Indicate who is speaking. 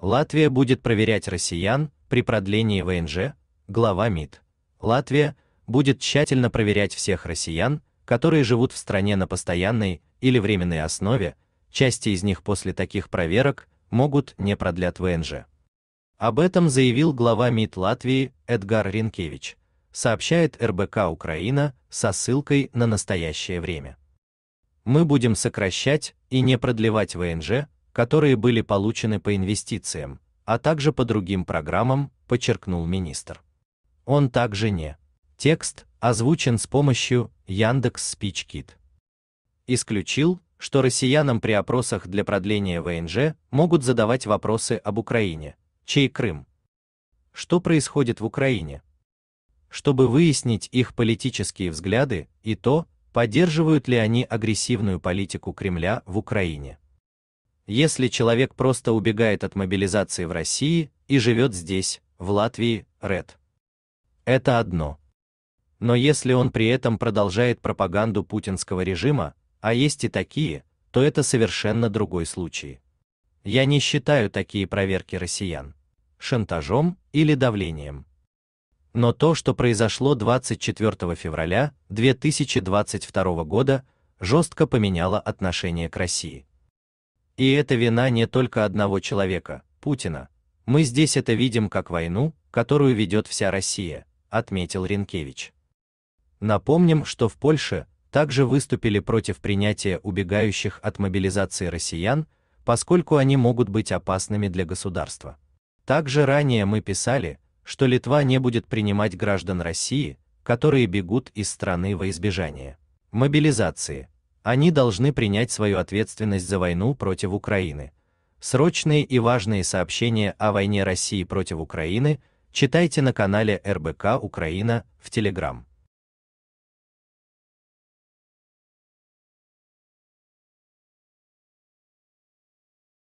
Speaker 1: Латвия будет проверять россиян при продлении ВНЖ, глава МИД. Латвия будет тщательно проверять всех россиян, которые живут в стране на постоянной или временной основе, части из них после таких проверок могут не продлять ВНЖ. Об этом заявил глава МИД Латвии Эдгар Ренкевич, сообщает РБК Украина со ссылкой на настоящее время. Мы будем сокращать и не продлевать ВНЖ которые были получены по инвестициям, а также по другим программам, подчеркнул министр. Он также не. Текст озвучен с помощью Яндекс Спичкит. Исключил, что россиянам при опросах для продления ВНЖ могут задавать вопросы об Украине, чей Крым. Что происходит в Украине? Чтобы выяснить их политические взгляды и то, поддерживают ли они агрессивную политику Кремля в Украине. Если человек просто убегает от мобилизации в России и живет здесь, в Латвии, РЭД. Это одно. Но если он при этом продолжает пропаганду путинского режима, а есть и такие, то это совершенно другой случай. Я не считаю такие проверки россиян шантажом или давлением. Но то, что произошло 24 февраля 2022 года, жестко поменяло отношение к России. И это вина не только одного человека, Путина. Мы здесь это видим как войну, которую ведет вся Россия, отметил Ренкевич. Напомним, что в Польше также выступили против принятия убегающих от мобилизации россиян, поскольку они могут быть опасными для государства. Также ранее мы писали, что Литва не будет принимать граждан России, которые бегут из страны во избежание мобилизации, они должны принять свою ответственность за войну против Украины. Срочные и важные сообщения о войне России против Украины читайте на канале РБК Украина в Телеграм.